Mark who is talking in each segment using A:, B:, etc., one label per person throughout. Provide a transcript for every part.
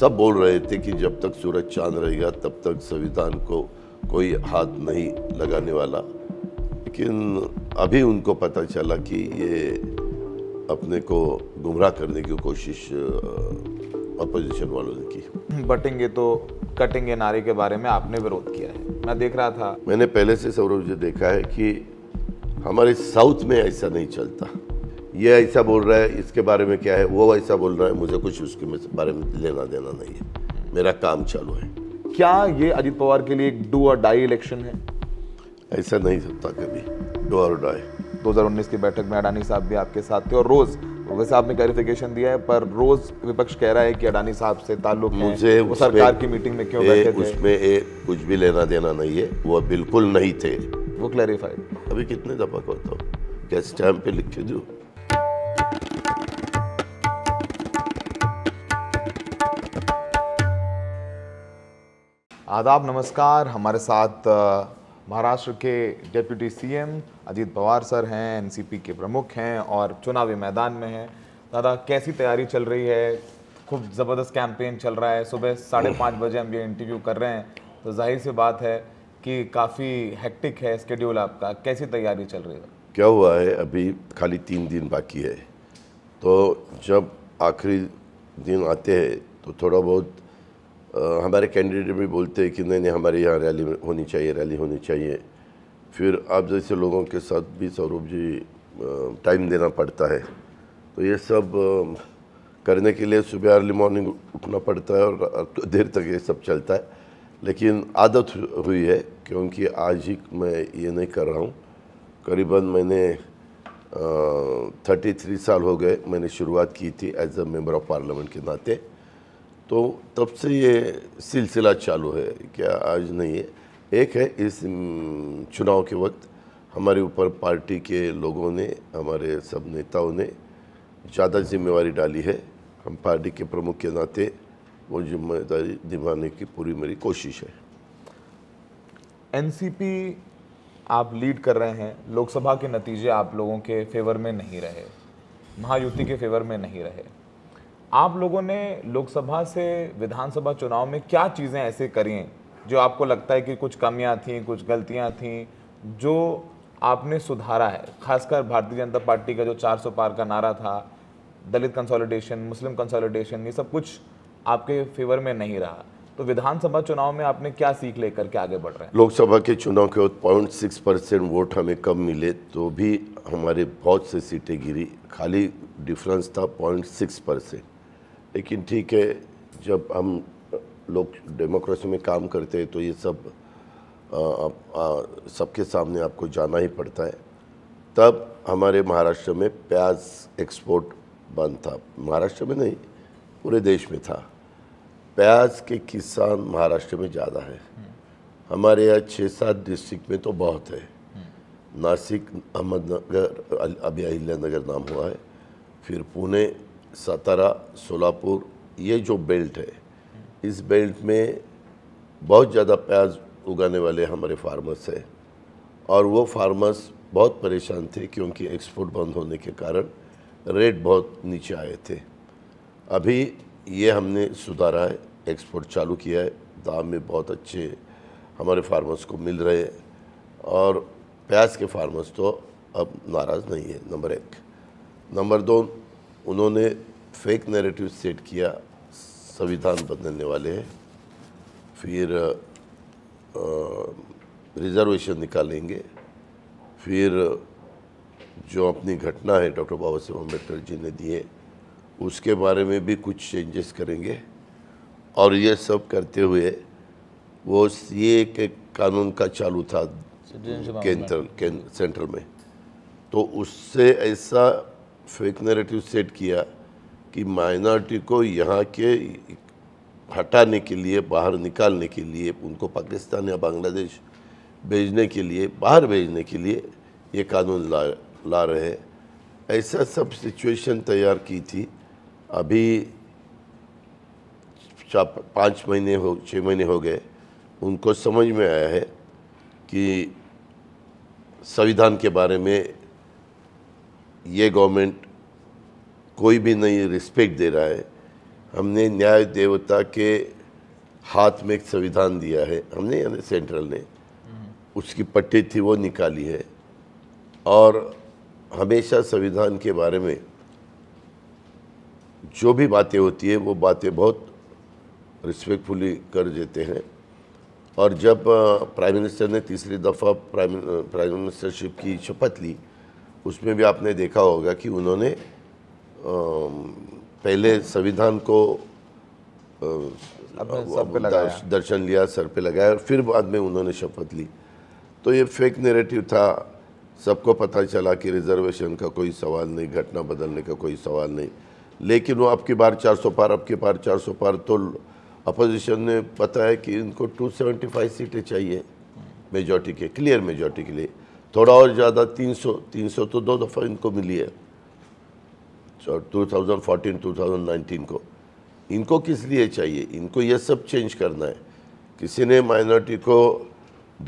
A: सब बोल रहे थे कि जब तक सूरज चांद रहेगा तब तक संविधान को कोई हाथ नहीं लगाने वाला लेकिन अभी उनको पता चला कि ये
B: अपने को गुमराह करने की कोशिश अपोजिशन वालों ने की बटेंगे तो कटेंगे नारे के बारे में आपने विरोध किया है मैं देख रहा था
A: मैंने पहले से सौरभ जी देखा है कि हमारे साउथ में ऐसा नहीं चलता ये ऐसा बोल रहा है इसके बारे में क्या है वो ऐसा बोल रहा है मुझे कुछ उसके बारे में लेना देना नहीं है मेरा काम चालू है
B: क्या ये अजीत पवार के लिए एक डू और डाई इलेक्शन है ऐसा
A: नहीं सकता कभी
B: डू और डाई 2019 की बैठक में अडानी साहब भी आपके साथ थे और रोज वैसे आपने क्लैरिफिकेशन दिया है पर रोज विपक्ष कह रहा है कि अडानी साहब से ताल्लुक मुझे वो सरकार की मीटिंग में क्यों बैठे थे उसमें
A: ए, कुछ भी लेना देना नहीं है वो बिल्कुल नहीं थे वो क्लैरिफाइड अभी कितने दफा करता हूँ क्या स्टैम्प पे लिख के
B: आदाब नमस्कार हमारे साथ महाराष्ट्र के deputy CM Ajit Pawar sir हैं एनसीपी के प्रमुख हैं और चुनावी मैदान में हैं दादा कैसी तैयारी चल रही है खूब ज़बरदस्त कैंपेन चल रहा है सुबह साढ़े पाँच बजे हम ये इंटरव्यू कर रहे हैं तो जाहिर सी बात है कि काफ़ी हेक्टिक है स्केड्यूल आपका कैसी तैयारी चल रही है
A: क्या हुआ है अभी खाली तीन दिन बाकी है तो जब आखिरी दिन आते हैं तो थोड़ा बहुत हमारे कैंडिडेट भी बोलते हैं कि नहीं नहीं हमारे यहाँ रैली होनी चाहिए रैली होनी चाहिए फिर आप जैसे लोगों के साथ भी सौरभ जी टाइम देना पड़ता है तो ये सब करने के लिए सुबह अर्ली मॉर्निंग उठना पड़ता है और देर तक ये सब चलता है लेकिन आदत हुई है क्योंकि आज ही मैं ये नहीं कर रहा हूँ करीबन मैंने थर्टी थ्री साल हो गए मैंने शुरुआत की थी as a member of parliament के नाते तो तब से ये सिलसिला चालू है क्या आज नहीं है एक है इस चुनाव के वक्त हमारे ऊपर पार्टी के लोगों ने हमारे सब नेताओं ने ज़्यादा जिम्मेवारी डाली है हम पार्टी के प्रमुख के नाते वो जिम्मेदारी निभाने की पूरी मेरी कोशिश है
B: एनसीपी आप लीड कर रहे हैं लोकसभा के नतीजे आप लोगों के फेवर में नहीं रहे महायुति के फेवर में नहीं रहे आप लोगों ने लोकसभा से विधानसभा चुनाव में क्या चीज़ें ऐसे करी हैं जो आपको लगता है कि कुछ कमियां थीं कुछ गलतियां थीं जो आपने सुधारा है खासकर भारतीय जनता पार्टी का जो 400 पार का नारा था दलित कंसोलिडेशन मुस्लिम कंसोलिडेशन ये सब कुछ आपके फेवर में नहीं रहा तो विधानसभा चुनाव में आपने क्या सीख लेकर के आगे बढ़ रहे हैं
A: लोकसभा के चुनाव के पॉइंट सिक्स परसेंट वोट हमें कम मिले तो भी हमारे बहुत से सीटें गिरी खाली डिफरेंस था पॉइंट सिक्स परसेंट लेकिन ठीक है जब हम लोग डेमोक्रेसी में काम करते हैं तो ये सब सबके सामने आपको जाना ही पड़ता है तब हमारे महाराष्ट्र में प्याज एक्सपोर्ट बंद था महाराष्ट्र में नहीं पूरे देश में था प्याज के किसान महाराष्ट्र में ज़्यादा है हमारे यहाँ छः सात डिस्ट्रिक्ट में तो बहुत है नासिक अहमदनगर अभी नगर नाम हुआ है फिर पुणे सतारा सोलापुर ये जो बेल्ट है इस बेल्ट में बहुत ज़्यादा प्याज उगाने वाले हमारे फार्मर्स हैं और वो फार्मर्स बहुत परेशान थे क्योंकि एक्सपोर्ट बंद होने के कारण रेट बहुत नीचे आए थे अभी ये हमने सुधारा है एक्सपोर्ट चालू किया है दाम में बहुत अच्छे हमारे फार्मर्स को मिल रहे हैं और प्याज के फार्मर्स तो अब नाराज़ नहीं है नंबर एक नंबर दो उन्होंने फेक नैरेटिव सेट किया संविधान बदलने वाले हैं फिर रिजर्वेशन निकालेंगे फिर जो अपनी घटना है डॉक्टर बाबा साहब अम्बेडकर जी ने दिए उसके बारे में भी कुछ चेंजेस करेंगे और ये सब करते हुए वो ये एक कानून का चालू था केंद्र सेंट्रल में तो उससे ऐसा फेक नरेटिव सेट किया कि माइनॉरिटी को यहाँ के हटाने के लिए बाहर निकालने के लिए उनको पाकिस्तान या बांग्लादेश भेजने के लिए बाहर भेजने के लिए ये कानून ला ला रहे ऐसा सब सिचुएशन तैयार की थी अभी पाँच महीने हो छः महीने हो गए उनको समझ में आया है कि संविधान के बारे में ये गवर्नमेंट कोई भी नहीं रिस्पेक्ट दे रहा है हमने न्याय देवता के हाथ में एक संविधान दिया है हमने यानी सेंट्रल ने हम्म। उसकी पट्टी थी वो निकाली है और हमेशा संविधान के बारे में जो भी बातें होती है वो बातें बहुत रिस्पेक्टफुली कर देते हैं और जब प्राइम मिनिस्टर ने तीसरी दफ़ा प्राइम प्राइम मिनिस्टरशिप की शपथ ली उसमें भी आपने देखा होगा कि उन्होंने पहले संविधान को दर्शन लिया सर पे लगाया और फिर बाद में उन्होंने शपथ ली तो ये फेक नेरेटिव था सबको पता चला कि रिजर्वेशन का कोई सवाल नहीं घटना बदलने का कोई सवाल नहीं लेकिन वो आपके बार 400 पार आपके पार 400 पार तो अपोजिशन ने पता है कि इनको 275 सीटें चाहिए मेजॉरिटी के क्लियर मेजॉरिटी के लिए थोड़ा और ज़्यादा 300 300 तो दो दफ़ा इनको मिली है टू 2014 2019 को इनको किस लिए चाहिए इनको ये सब चेंज करना है किसी ने माइनॉरिटी को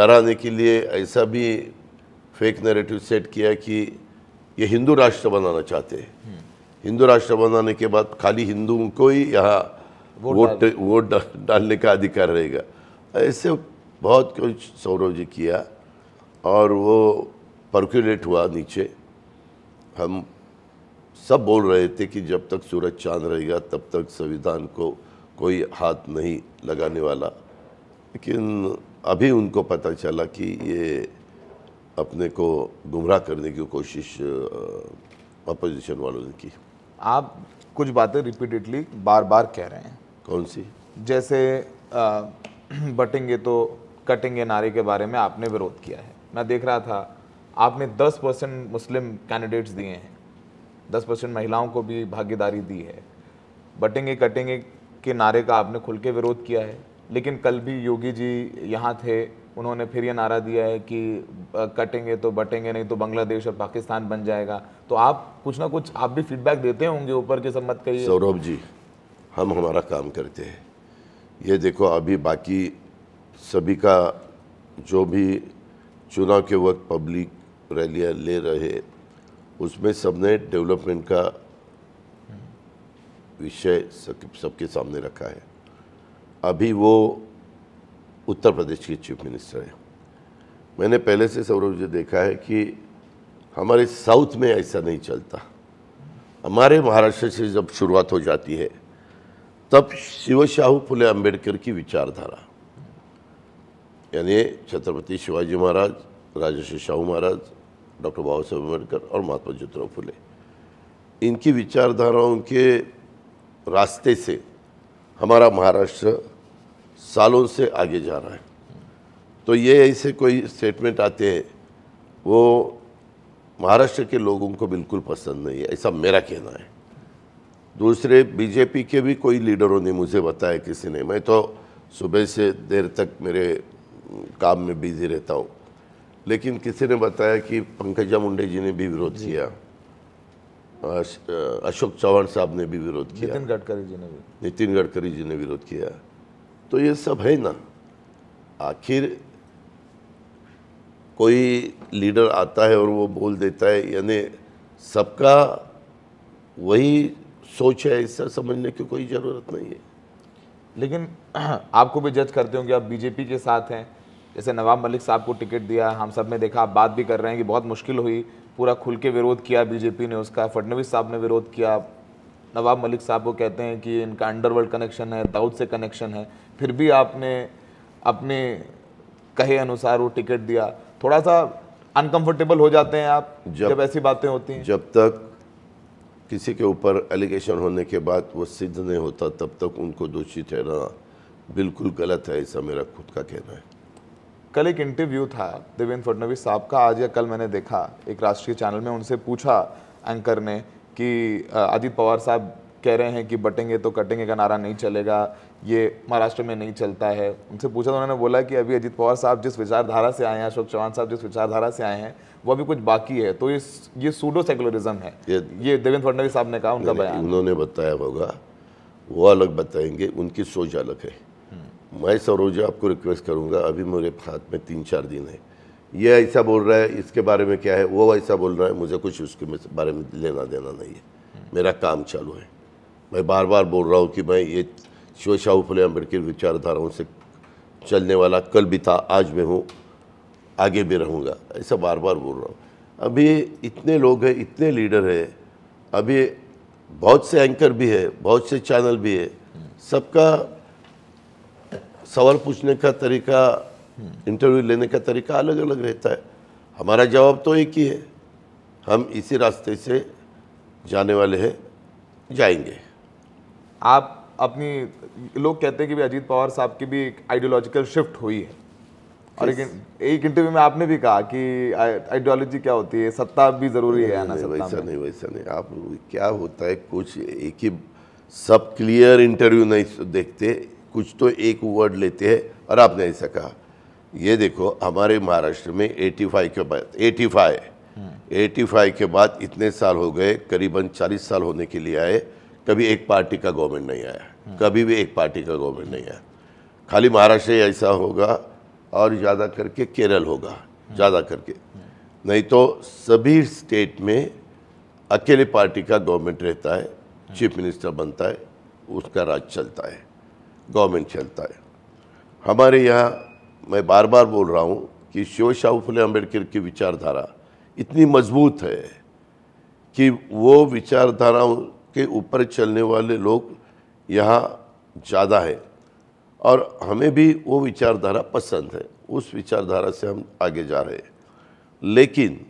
A: डराने के लिए ऐसा भी फेक नैरेटिव सेट किया कि ये हिंदू राष्ट्र बनाना चाहते हैं हम्म। हिंदू राष्ट्र बनाने के बाद खाली हिंदुओं को ही यहाँ वोट वोट डालने का अधिकार रहेगा ऐसे बहुत कुछ सौरव जी किया और वो परक्यूलेट हुआ नीचे हम सब बोल रहे थे कि जब तक सूरज चांद रहेगा तब तक संविधान को कोई हाथ नहीं लगाने वाला लेकिन अभी उनको पता चला कि ये अपने को गुमराह करने की कोशिश
B: अपोजिशन वालों ने की आप कुछ बातें रिपीटेडली बार बार कह रहे हैं कौन सी जैसे आ, बटेंगे तो कटेंगे नारे के बारे में आपने विरोध किया है मैं देख रहा था आपने 10 परसेंट मुस्लिम कैंडिडेट्स दिए हैं 10 परसेंट महिलाओं को भी भागीदारी दी है बटेंगे कटेंगे के नारे का आपने खुल के विरोध किया है लेकिन कल भी योगी जी यहाँ थे उन्होंने फिर ये नारा दिया है कि कटेंगे तो बटेंगे नहीं तो बांग्लादेश और पाकिस्तान बन जाएगा तो आप कुछ ना कुछ आप भी फीडबैक देते होंगे ऊपर के सम्मत कहिए सौरभ
A: जी हम हमारा काम करते हैं ये देखो अभी बाकी सभी का जो भी चुनाव के वक्त पब्लिक रैलियाँ ले रहे उसमें सबने डेवलपमेंट का विषय सबके सामने रखा है अभी वो उत्तर प्रदेश के चीफ मिनिस्टर हैं मैंने पहले से सौरभ जी देखा है कि हमारे साउथ में ऐसा नहीं चलता हमारे महाराष्ट्र से जब शुरुआत हो जाती है तब शिव शाहू फुले अम्बेडकर की विचारधारा यानी छत्रपति शिवाजी महाराज राजर्षि शाहू महाराज डॉक्टर बाबा साहेब अम्बेडकर और महात्मा ज्योतिराव फुले इनकी विचारधाराओं के रास्ते से हमारा महाराष्ट्र सालों से आगे जा रहा है तो ये ऐसे कोई स्टेटमेंट आते हैं वो महाराष्ट्र के लोगों को बिल्कुल पसंद नहीं है ऐसा मेरा कहना है दूसरे बीजेपी के भी कोई लीडरों ने मुझे बताया किसी ने मैं तो सुबह से देर तक मेरे काम में बिजी रहता हूँ लेकिन किसी ने बताया कि पंकजा मुंडे जी ने भी विरोध किया अशोक चौहान साहब ने भी विरोध किया नितिन गडकरी जी ने भी नितिन गडकरी जी ने विरोध किया तो ये सब है ना आखिर कोई लीडर आता है और वो बोल देता है यानी सबका वही सोच है इससे समझने की कोई ज़रूरत नहीं है
B: लेकिन आपको भी जज करते होंगे आप बीजेपी के साथ हैं जैसे नवाब मलिक साहब को टिकट दिया हम सब ने देखा आप बात भी कर रहे हैं कि बहुत मुश्किल हुई पूरा खुल के विरोध किया बीजेपी ने उसका फडनवीस साहब ने विरोध किया नवाब मलिक साहब को कहते हैं कि इनका अंडरवर्ल्ड कनेक्शन है दाऊद से कनेक्शन है फिर भी आपने अपने कहे अनुसार वो टिकट दिया थोड़ा सा अनकंफर्टेबल हो जाते हैं आप जब, जब ऐसी बातें होती हैं
A: जब तक किसी के ऊपर एलिगेशन होने के बाद वो सिद्ध नहीं होता तब तक उनको दोषी ठहराना बिल्कुल गलत है ऐसा मेरा खुद का कहना है
B: कल एक इंटरव्यू था देवेंद्र फडणवीस साहब का आज या कल मैंने देखा एक राष्ट्रीय चैनल में उनसे पूछा एंकर ने कि अजित पवार साहब कह रहे हैं कि बटेंगे तो कटेंगे का नारा नहीं चलेगा ये महाराष्ट्र में नहीं चलता है उनसे पूछा तो उन्होंने बोला कि अभी अजित पवार साहब जिस विचारधारा से आए हैं अशोक चौहान साहब जिस विचारधारा से आए हैं वो अभी कुछ बाकी है तो इस ये सूडो सेकुलरिज्म है ये, ये देवेंद्र फडणवीस साहब ने कहा उनका बयान
A: उन्होंने बताया होगा वो अलग बताएंगे उनकी सोच अलग है मैं सरोजा आपको रिक्वेस्ट करूँगा अभी मेरे हाथ में तीन चार दिन है ये ऐसा बोल रहा है इसके बारे में क्या है वो ऐसा बोल रहा है मुझे कुछ उसके बारे में लेना देना नहीं है मेरा काम चालू है मैं बार बार बोल रहा हूँ कि मैं ये शिव शाहू फुले अम्बेडकर विचारधाराओं से चलने वाला कल भी था आज मैं हूँ आगे भी रहूँगा ऐसा बार बार बोल रहा हूँ अभी इतने लोग हैं इतने लीडर हैं अभी बहुत से एंकर भी है बहुत से चैनल भी है सबका सवाल पूछने का तरीका इंटरव्यू लेने का तरीका अलग अलग रहता है हमारा जवाब तो एक ही है हम इसी रास्ते से
B: जाने वाले हैं जाएंगे आप अपनी लोग कहते हैं कि भी अजीत पवार साहब की भी एक आइडियोलॉजिकल शिफ्ट हुई है और एक, एक इंटरव्यू में आपने भी कहा कि आइडियोलॉजी क्या होती है सत्ता भी ज़रूरी है आना सत्ता वैसा
A: नहीं वैसा नहीं आप क्या होता है कुछ एक ही सब क्लियर इंटरव्यू नहीं देखते कुछ तो एक वर्ड लेते हैं और आपने ऐसा कहा ये देखो हमारे महाराष्ट्र में 85 के बाद 85 फाइव के बाद इतने साल हो गए करीबन 40 साल होने के लिए आए कभी एक पार्टी का गवर्नमेंट नहीं आया कभी भी एक पार्टी का गवर्नमेंट नहीं आया खाली महाराष्ट्र ही ऐसा होगा और ज़्यादा करके केरल होगा ज़्यादा करके नहीं तो सभी स्टेट में अकेले पार्टी का गवर्नमेंट रहता है चीफ मिनिस्टर बनता है उसका राज चलता है गवर्नमेंट चलता है हमारे यहाँ मैं बार बार बोल रहा हूँ कि शिव शाह फुले अम्बेडकर की विचारधारा इतनी मजबूत है कि वो विचारधाराओं के ऊपर चलने वाले लोग यहाँ ज़्यादा है और हमें भी वो विचारधारा पसंद है उस विचारधारा से हम आगे जा रहे हैं लेकिन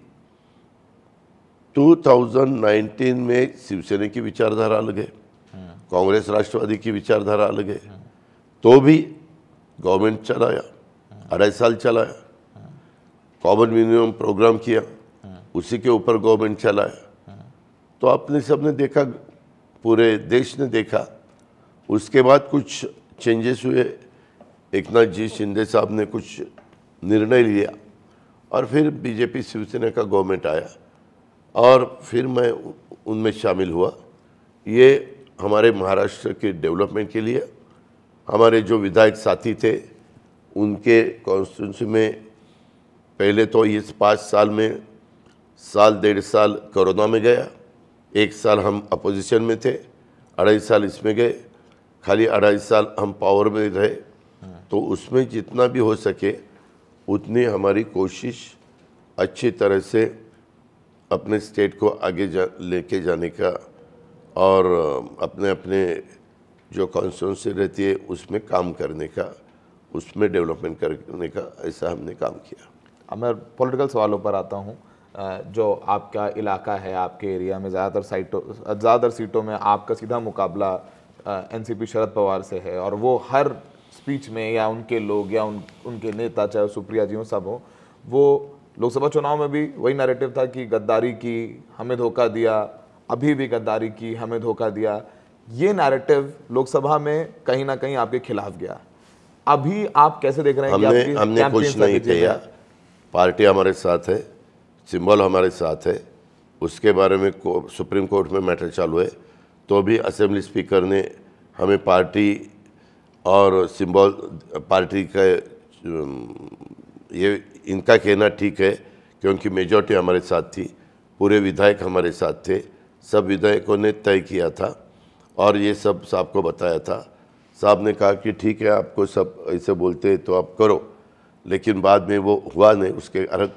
A: 2019 में शिवसेना की विचारधारा अलग है हम्म। कांग्रेस राष्ट्रवादी की विचारधारा अलग है हम्म। तो भी गवर्नमेंट चलाया अढ़ाई साल चलाया कॉमन मिनिमम प्रोग्राम किया उसी के ऊपर गवर्नमेंट चलाया तो आपने सबने देखा पूरे देश ने देखा उसके बाद कुछ चेंजेस हुए एक नाथ जी शिंदे साहब ने कुछ निर्णय लिया और फिर बीजेपी शिवसेना का गवर्नमेंट आया और फिर मैं उनमें शामिल हुआ ये हमारे महाराष्ट्र के डेवलपमेंट के लिए हमारे जो विधायक साथी थे उनके कॉन्स्टिट्यूंसी में पहले तो इस पाँच साल में साल डेढ़ साल कोरोना में गया एक साल हम अपोजिशन में थे अढ़ाई साल इसमें गए खाली अढ़ाई साल हम पावर में रहे तो उसमें जितना भी हो सके उतनी हमारी कोशिश अच्छी तरह से अपने स्टेट को आगे जा लेके जाने का और अपने अपने जो कॉन्स्टिट्यूंसी रहती है उसमें काम करने का उसमें डेवलपमेंट करने का ऐसा हमने काम किया
B: अब मैं पॉलिटिकल सवालों पर आता हूँ जो आपका इलाका है आपके एरिया में ज़्यादातर साइटों ज़्यादातर सीटों में आपका सीधा मुकाबला N C P Sharad Pawar से है और वो हर स्पीच में या उनके लोग या उन उनके नेता चाहे सुप्रिया जी हों सब हों वो लोकसभा चुनाव में भी वही नैरेटिव था कि गद्दारी की हमें धोखा दिया अभी भी गद्दारी की हमें धोखा दिया ये नैरेटिव लोकसभा में कहीं ना कहीं आपके खिलाफ गया अभी आप कैसे देख रहे हैं हमने कि हमने कुछ नहीं किया
A: पार्टी हमारे साथ है सिंबल हमारे साथ है उसके बारे में को, सुप्रीम कोर्ट में मैटर चालू है तो भी असेंबली स्पीकर ने हमें पार्टी और सिंबल पार्टी का ये इनका कहना ठीक है क्योंकि मेजॉरिटी हमारे साथ थी पूरे विधायक हमारे साथ थे सब विधायकों ने तय किया था और ये सब साहब को बताया था साहब ने कहा कि ठीक है आपको सब ऐसे बोलते हैं तो आप करो लेकिन बाद में वो हुआ नहीं उसके अलग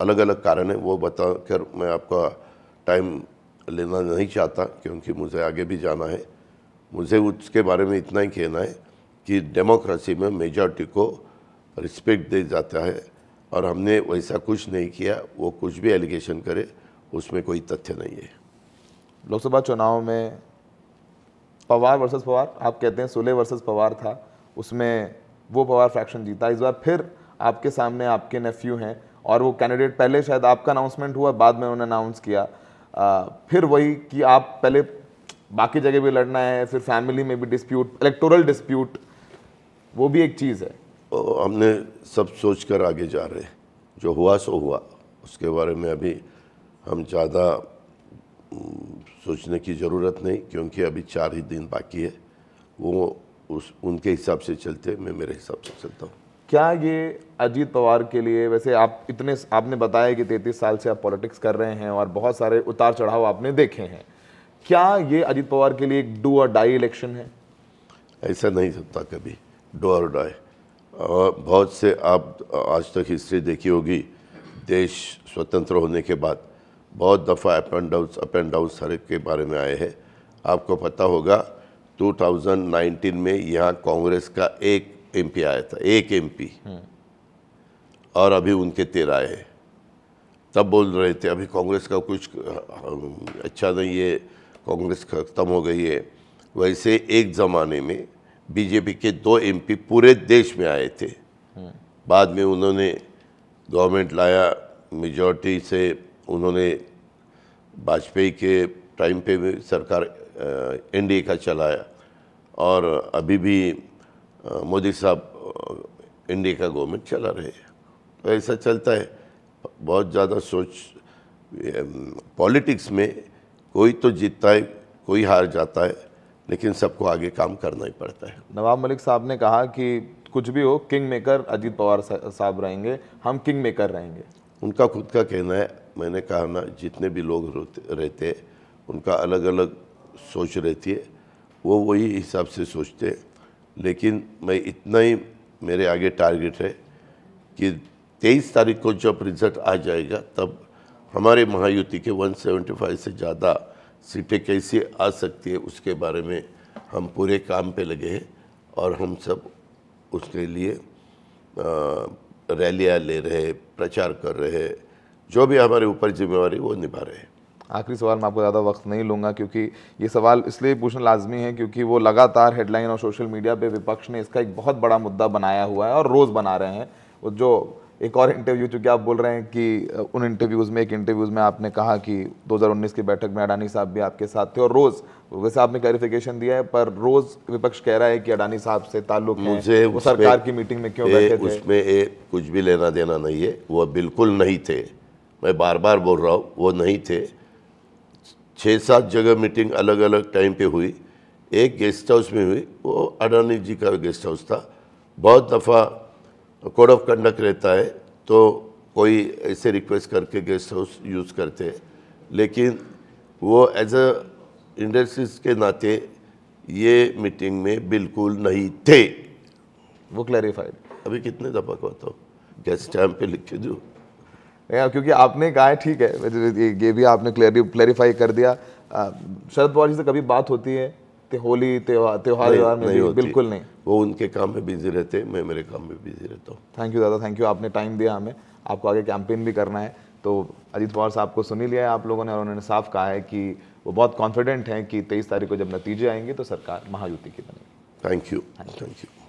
A: अलग अलग कारण है वो बता कर मैं आपका टाइम लेना नहीं चाहता क्योंकि मुझे आगे भी जाना है मुझे उसके बारे में इतना ही कहना है कि डेमोक्रेसी में मेजॉरिटी को रिस्पेक्ट दे जाता है और हमने वैसा कुछ नहीं किया वो कुछ भी एलिगेशन करे उसमें कोई तथ्य नहीं है
B: लोकसभा चुनाव में पवार वर्सेस पवार आप कहते हैं सुले वर्सेस पवार था उसमें वो पवार फ्रैक्शन जीता इस बार फिर आपके सामने आपके नेफ्यू हैं और वो कैंडिडेट पहले शायद आपका अनाउंसमेंट हुआ बाद में उन्होंने अनाउंस किया आ, फिर वही कि आप पहले बाकी जगह भी लड़ना है फिर फैमिली में भी डिस्प्यूट इलेक्टोरल डिस्प्यूट वो भी एक चीज़ है
A: हमने सब सोच कर आगे जा रहे जो हुआ सो हुआ उसके बारे में अभी हम ज़्यादा सोचने की ज़रूरत नहीं क्योंकि अभी चार ही दिन बाकी है वो उस उनके हिसाब से चलते मैं मेरे हिसाब से चलता हूँ
B: क्या ये अजीत पवार के लिए वैसे आप इतने आपने बताया कि तैंतीस साल से आप पॉलिटिक्स कर रहे हैं और बहुत सारे उतार चढ़ाव आपने देखे हैं क्या ये अजीत पवार के लिए एक डू और डाई इलेक्शन है
A: ऐसा नहीं होता कभी डू और डाई बहुत से आप आज तक हिस्ट्री देखी होगी देश स्वतंत्र होने के बाद बहुत दफ़ा up and down up and down सड़क के बारे में आए हैं आपको पता होगा 2019 में यहाँ कांग्रेस का एक एमपी आया था एक एमपी हम्म। और अभी उनके तेरह आए तब बोल रहे थे अभी कांग्रेस का कुछ अच्छा नहीं है कांग्रेस ख़त्म हो गई है वैसे एक ज़माने में बीजेपी के दो एमपी पूरे देश में आए थे हम्म। बाद में उन्होंने गवर्नमेंट लाया मेजॉरिटी से उन्होंने वाजपेयी के टाइम पे भी सरकार एनडीए का चलाया और अभी भी मोदी साहब एनडीए का गवर्नमेंट चला रहे हैं तो ऐसा चलता है बहुत ज़्यादा सोच पॉलिटिक्स में कोई तो जीतता है कोई हार जाता है लेकिन सबको आगे काम करना ही पड़ता है
B: नवाब मलिक साहब ने कहा कि कुछ भी हो किंग मेकर अजीत पवार साहब रहेंगे हम किंग मेकर रहेंगे
A: उनका खुद का कहना है मैंने कहा ना जितने भी लोग रहते हैं उनका अलग अलग सोच रहती है वो वही हिसाब से सोचते हैं लेकिन मैं इतना ही मेरे आगे टारगेट है कि तेईस तारीख को जब रिज़ल्ट आ जाएगा तब हमारे महायुति के 175 से ज़्यादा सीटें कैसे आ सकती है उसके बारे में हम पूरे काम पे लगे हैं और हम सब उसके लिए रैलियाँ ले रहे प्रचार
B: कर रहे जो भी हमारे ऊपर जिम्मेवारी वो निभा रहे हैं आखिरी सवाल मैं आपको ज़्यादा वक्त नहीं लूँगा क्योंकि ये सवाल इसलिए पूछना लाजमी है क्योंकि वो लगातार हेडलाइन और सोशल मीडिया पे विपक्ष ने इसका एक बहुत बड़ा मुद्दा बनाया हुआ है और रोज़ बना रहे हैं वो जो एक और इंटरव्यू चूँकि आप बोल रहे हैं कि उन इंटरव्यूज़ में एक इंटरव्यूज़ में आपने कहा कि 2019 की बैठक में अडानी साहब भी आपके साथ थे और रोज़ वैसे आपने क्लैरिफिकेशन दिया है पर रोज़ विपक्ष कह रहा है कि अडानी साहब से ताल्लुक मुझे वो सरकार की मीटिंग में क्यों बैठे उसमें
A: कुछ भी लेना देना नहीं है वो बिल्कुल नहीं थे मैं बार बार बोल रहा हूँ वो नहीं थे छः सात जगह मीटिंग अलग अलग टाइम पे हुई एक गेस्ट हाउस में हुई वो अडानी जी का गेस्ट हाउस था बहुत दफ़ा कोड ऑफ कंडक्ट रहता है तो कोई ऐसे रिक्वेस्ट करके गेस्ट हाउस यूज़ करते हैं लेकिन वो एज अ इंडस्ट्रीज के नाते ये मीटिंग में बिल्कुल नहीं थे वो क्लैरिफाइड अभी कितने दफ़ा कहता हूँ
B: गेस्ट टाइम पे लिख के दूँ क्योंकि आपने कहा है ठीक है ये भी आपने क्लैरिफाई कर दिया शरद पवार जी से कभी बात होती है ते होली त्यौहार त्यौहार में नहीं बिल्कुल नहीं
A: वो उनके काम में बिजी रहते मैं मेरे काम में बिजी रहता हूँ
B: थैंक यू दादा थैंक यू आपने टाइम दिया हमें आपको आगे कैंपेन भी करना है तो अजीत पवार साहब को सुनी लिया है आप लोगों ने और उन्होंने साफ कहा है कि वो बहुत कॉन्फिडेंट हैं कि तेईस तारीख को जब नतीजे आएंगे तो सरकार महायुति की बनेगी थैंक यू थैंक यू